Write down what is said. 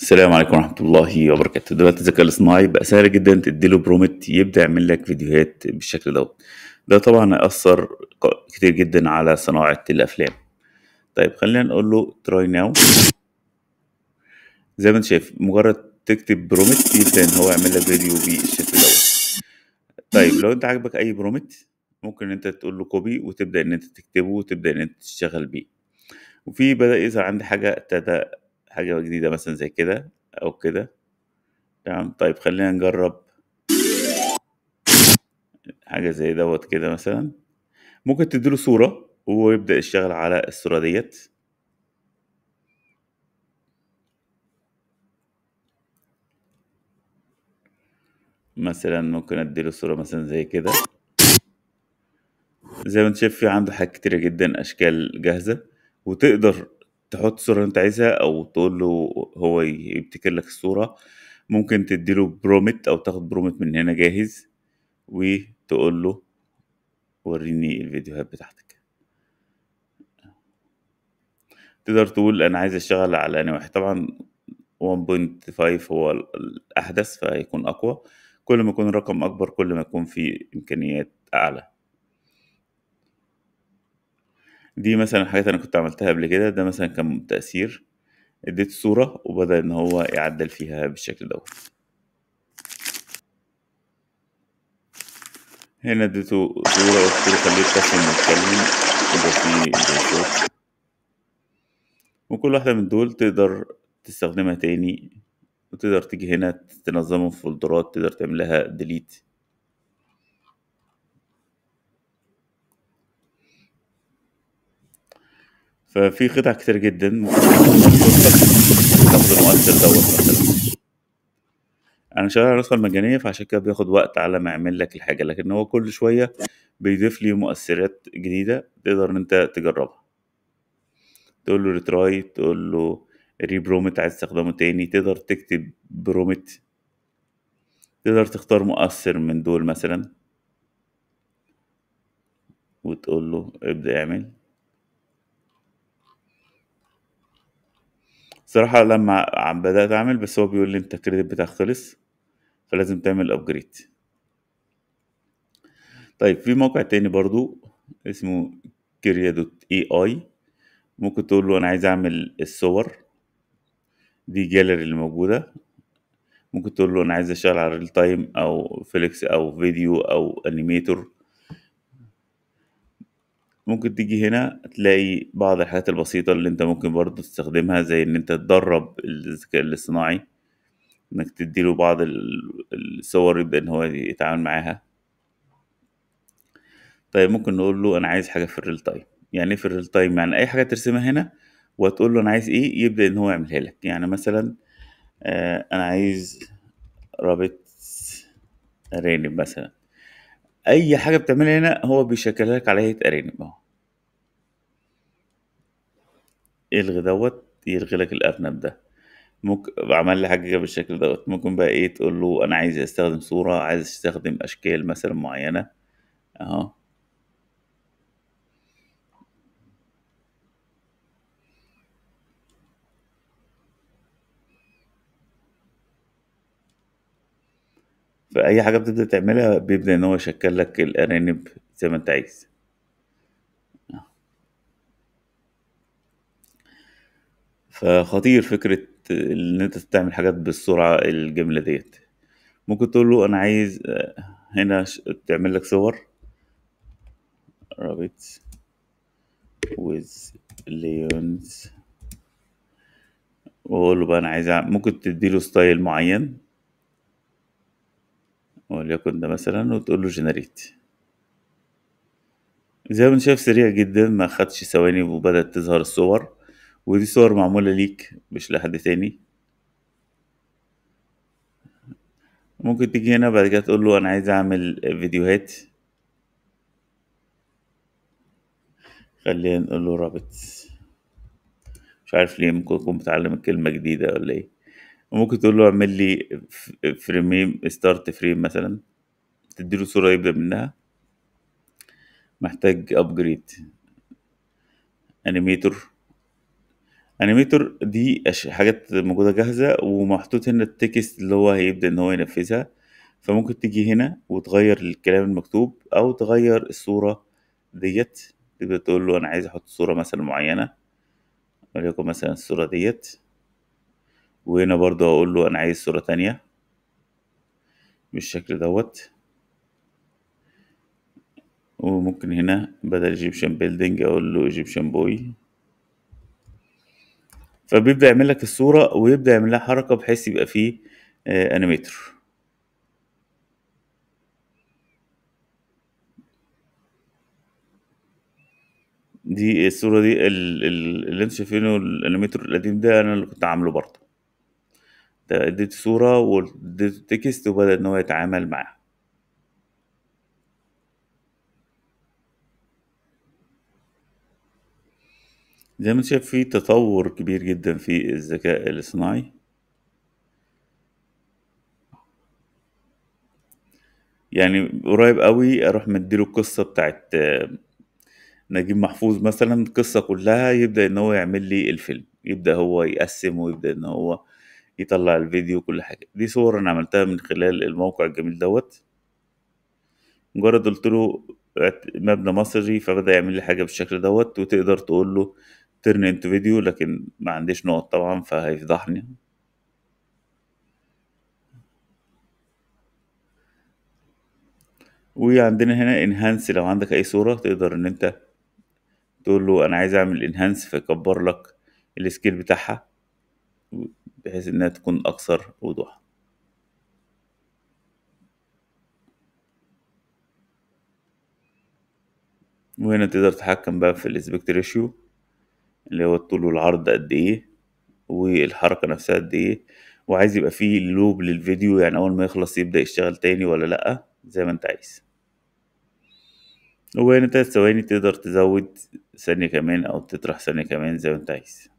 السلام عليكم ورحمه الله وبركاته دلوقتي الذكاء الاصطناعي بقى سهل جدا تديله برومت يبدا يعمل لك فيديوهات بالشكل دوت ده طبعا اثر كتير جدا على صناعه الافلام طيب خلينا نقول له تراي ناو زي ما انت شايف مجرد تكتب برومت يبدا ان هو يعمل لك فيديو بالشكل دوت طيب لو انت عاجبك اي برومت ممكن انت تقول له كوبي وتبدا ان انت تكتبه وتبدا ان انت تشتغل بيه وفي بدا يظهر عندي حاجه ابتدى حاجة جديدة مثلا زي كده أو كده تمام طيب خلينا نجرب حاجة زي دوت كده مثلا ممكن تديله صورة وهو يبدأ يشتغل على الصورة ديت مثلا ممكن اديله صورة مثلا زي كده زي ما انت شايف في عنده حاجات كتيرة جدا اشكال جاهزة وتقدر تحط الصورة اللي انت عايزها او تقول له هو يبتكر لك الصورة ممكن تديله برومت او تاخد برومت من هنا جاهز وتقول له وريني الفيديوهات بتاعتك تقدر تقول انا عايز اشتغل على انا واحد طبعا 1.5 هو الاحدث فهيكون اقوى كل ما يكون الرقم اكبر كل ما يكون في امكانيات اعلى دي مثلا الحاجات انا كنت عملتها قبل كده ده مثلا كان تأثير اديت صورة وبدأ ان هو يعدل فيها بالشكل ده هنا اديته صورة وصوره له خليه يبتسم ويتكلم وده فيه وكل واحدة من دول تقدر تستخدمها تاني وتقدر تيجي هنا تنظمهم في فولدرات تقدر تعملها ديليت ففي قطع كتير جدا ممكن تاخد المؤثر دوت مثلا انا شغال على النسخه المجانيه فعشان كده بياخد وقت على ما اعمل لك الحاجه لكن هو كل شويه بيضيف لي مؤثرات جديده تقدر ان انت تجربها تقول له ريتراي تقول له ريبرومت عايز تستخدمه تاني تقدر تكتب برومت تقدر تختار مؤثر من دول مثلا وتقول له ابدأ اعمل صراحة لما عم بدأت أعمل بس هو بيقول لي أنت الكريدت بتاعك خلص فلازم تعمل أبجريد طيب في موقع تاني برضو اسمه كيريا دوت اي اي ممكن تقول له أنا عايز أعمل الصور دي جاليري موجودة ممكن تقول له أنا عايز أشتغل على ريل تايم أو فيليكس أو فيديو أو أنيميتور ممكن تيجي هنا تلاقي بعض الحاجات البسيطة اللي انت ممكن برضو تستخدمها زي ان انت تدرب الذكاء الاصطناعي انك تديله بعض الصور يبدأ ان هو يتعامل معاها طيب ممكن نقول له انا عايز حاجة في الريل تايم يعني ايه في الريل تايم يعني اي حاجة ترسمها هنا وتقول له انا عايز ايه يبدأ ان هو يعملها لك يعني مثلا آه، انا عايز رابط ارانب مثلا أي حاجة بتعملها هنا هو بيشكلها لك على هيئة أرانب أهو الغي دوت يلغي لك الأرنب ده ممكن عمل لي حاجة بالشكل دوت ممكن بقى إيه تقول له أنا عايز أستخدم صورة عايز أستخدم أشكال مثلا معينة أهو فاي حاجه بتبدا تعملها بيبدا ان هو يشكل لك الارانب زي ما انت عايز فخطير فكره ان انت تعمل حاجات بالسرعه الجمله ديت ممكن تقول له انا عايز آه، هنا تعمل لك صور rabbits with lions واقول له بقى انا عايز ممكن تديله ستايل معين وليكن ده مثلا وتقول له جنريت زي ما شايف سريع جدا ما خدش ثواني وبدأت تظهر الصور ودي صور معمولة ليك مش لحد تاني ممكن تيجي هنا بعد كده تقول له انا عايز اعمل فيديوهات خلينا نقول له رابط مش عارف ليه ممكن يكون متعلم الكلمة جديدة ولا ايه وممكن تقول له اعمل لي فريمين ستارت فريم ايه، مثلا تديله صورة يبدأ منها محتاج ابجريد انيميتور انيميتور دي حاجات موجودة جاهزة ومحطوط هنا التكست اللي هو هيبدأ ان هو ينفذها فممكن تيجي هنا وتغير الكلام المكتوب او تغير الصورة ديت تقدر تقول له انا عايز احط صورة مثلا معينة وليكن مثلا الصورة ديت وهنا برضو هقول له انا عايز صورة تانية بالشكل دوت وممكن هنا بدل ايجيبشن بيلدينج اقول له ايجيبشن بوي فبيبدأ يعمل لك الصورة ويبدأ يعمل لها حركة بحيث يبقى فيه آه انيميتر دي الصورة دي اللي انتوا شايفينه الانيميتر القديم ده انا اللي كنت عامله برضه اديته صورة واديته تكست وبدأ إن هو يتعامل معاها زي ما شايف في تطور كبير جدا في الذكاء الاصطناعي يعني قريب قوي اروح مديله القصه بتاعت نجيب محفوظ مثلا القصه كلها يبدا ان هو يعمل لي الفيلم يبدا هو يقسم ويبدا ان هو يطلع الفيديو كل حاجة دي صور أنا عملتها من خلال الموقع الجميل دوت مجرد قلت له مبنى مصري فبدأ يعمل لي حاجة بالشكل دوت وتقدر تقول له ترن انتو فيديو لكن ما عنديش نقط طبعا فهيفضحني وعندنا هنا انهانس لو عندك اي صورة تقدر ان انت تقول له انا عايز اعمل انهانس فيكبر لك السكيل بتاعها بحيث انها تكون اكثر وضوحا وهنا تقدر تتحكم بقى في الاسبكت ريشيو اللي هو الطول والعرض قد ايه والحركة نفسها قد ايه وعايز يبقى فيه لوب للفيديو يعني اول ما يخلص يبدأ يشتغل تاني ولا لأ زي ما انت عايز وهنا تلات ثواني تقدر تزود ثانية كمان او تطرح ثانية كمان زي ما انت عايز